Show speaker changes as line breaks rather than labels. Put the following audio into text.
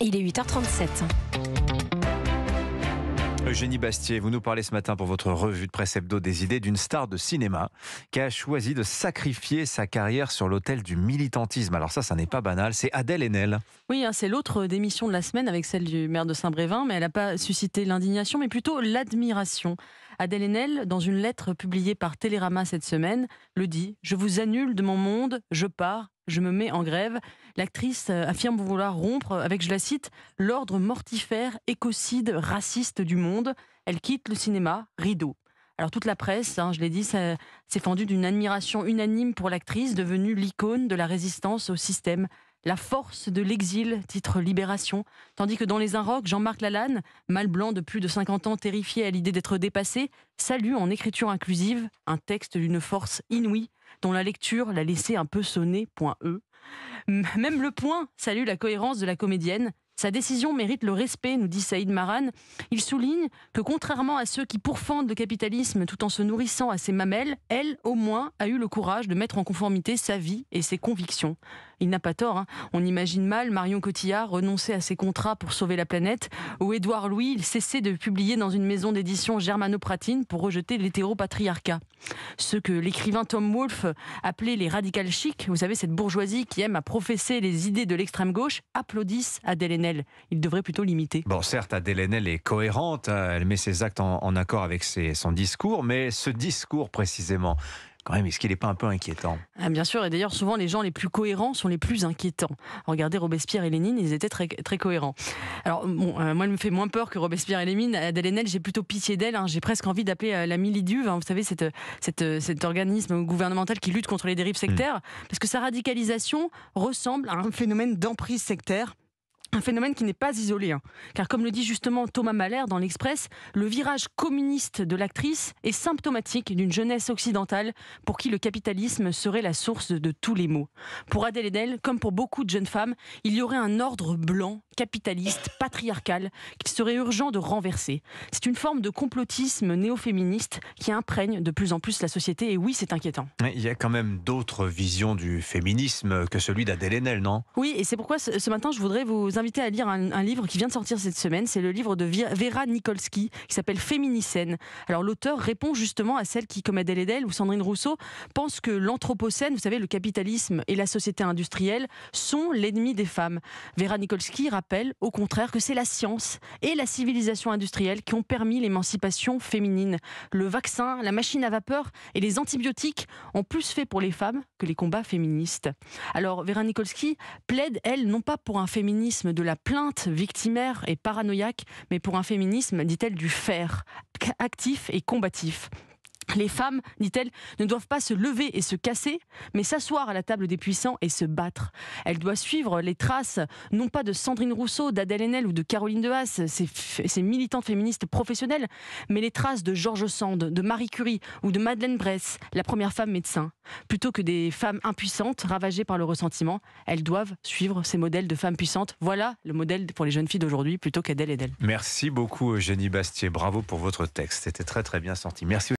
Il est 8h37.
Eugénie Bastier, vous nous parlez ce matin pour votre revue de presse hebdo des idées d'une star de cinéma qui a choisi de sacrifier sa carrière sur l'autel du militantisme. Alors ça, ça n'est pas banal, c'est Adèle Haenel.
Oui, hein, c'est l'autre démission de la semaine avec celle du maire de Saint-Brévin, mais elle n'a pas suscité l'indignation, mais plutôt l'admiration. Adèle Haenel, dans une lettre publiée par Télérama cette semaine, le dit « Je vous annule de mon monde, je pars, je me mets en grève. L'actrice euh, affirme vouloir rompre avec, je la cite, l'ordre mortifère, écocide, raciste du monde. Elle quitte le cinéma, rideau. Alors toute la presse, hein, je l'ai dit, s'est fendue d'une admiration unanime pour l'actrice devenue l'icône de la résistance au système. La force de l'exil, titre Libération, tandis que dans Les Inrocks, Jean-Marc Lalanne, mal blanc de plus de 50 ans terrifié à l'idée d'être dépassé, salue en écriture inclusive un texte d'une force inouïe dont la lecture l'a laissé un peu sonner, point E. Même Le Point salue la cohérence de la comédienne, sa décision mérite le respect, nous dit Saïd Maran. Il souligne que contrairement à ceux qui pourfendent le capitalisme tout en se nourrissant à ses mamelles, elle, au moins, a eu le courage de mettre en conformité sa vie et ses convictions il n'a pas tort. Hein. On imagine mal Marion Cotillard renoncer à ses contrats pour sauver la planète, ou Édouard Louis cesser de publier dans une maison d'édition germanopratine pour rejeter l'hétéropatriarcat. Ce que l'écrivain Tom Wolfe appelait les radicales chics, vous savez, cette bourgeoisie qui aime à professer les idées de l'extrême gauche, applaudissent Adèle Haenel. Il devrait plutôt l'imiter.
Bon, certes, Adèle Haenel est cohérente, hein. elle met ses actes en, accord avec son discours, mais ce discours précisément, quand même, est-ce qu'il n'est pas un peu inquiétant
ah, Bien sûr, et d'ailleurs, souvent, les gens les plus cohérents sont les plus inquiétants. Regardez Robespierre et Lénine, ils étaient très, très cohérents. Alors, euh, moi, elle me fait moins peur que Robespierre et Lénine. Adèle Haenel, j'ai plutôt pitié d'elle. Hein. J'ai presque envie d'appeler euh, la Miliduve, hein. vous savez, euh, cet organisme gouvernemental qui lutte contre les dérives sectaires, hmm. parce que sa radicalisation ressemble à un phénomène d'emprise sectaire un phénomène qui n'est pas isolé, hein. car comme le dit justement Thomas Mahler dans l'Express, le virage communiste de l'actrice est symptomatique d'une jeunesse occidentale pour qui le capitalisme serait la source de tous les maux. Pour Adèle Haenel, comme pour beaucoup de jeunes femmes, il y aurait un ordre blanc, capitaliste, patriarcal, qu'il serait urgent de renverser. C'est une forme de complotisme néo-féministe qui imprègne de plus en plus la société, et oui, c'est inquiétant.
Il y a quand même d'autres visions du féminisme que celui d'Adèle Haenel, non
Oui, et c'est pourquoi ce matin, je voudrais vous invité à lire un, livre qui vient de sortir cette semaine. C'est le livre de Vera Nikolsky qui s'appelle Féminicène. Alors l'auteur répond justement à celle qui, comme Adèle Edel ou Sandrine Rousseau, pense que l'anthropocène, vous savez, le capitalisme et la société industrielle sont l'ennemi des femmes. Vera Nikolsky rappelle au contraire que c'est la science et la civilisation industrielle qui ont permis l'émancipation féminine. Le vaccin, la machine à vapeur et les antibiotiques ont plus fait pour les femmes que les combats féministes. Alors Vera Nikolsky plaide, elle, non pas pour un féminisme de la plainte victimaire et paranoïaque, mais pour un féminisme, dit-elle, du fer, actif et combatif. Les femmes, dit-elle, ne doivent pas se lever et se casser, mais s'asseoir à la table des puissants et se battre. Elle doit suivre les traces, non pas de Sandrine Rousseau, d'Adèle Haenel ou de Caroline De ces, ces militantes féministes professionnelles, mais les traces de George Sand, de Marie Curie ou de Madeleine Bresse, la première femme médecin. Plutôt que des femmes impuissantes, ravagées par le ressentiment, elles doivent suivre ces modèles de femmes puissantes. Voilà le modèle pour les jeunes filles d'aujourd'hui, plutôt qu'Adèle d'elle
Merci beaucoup, Eugénie Bastier. Bravo pour votre texte. C'était très, très bien sorti. Merci.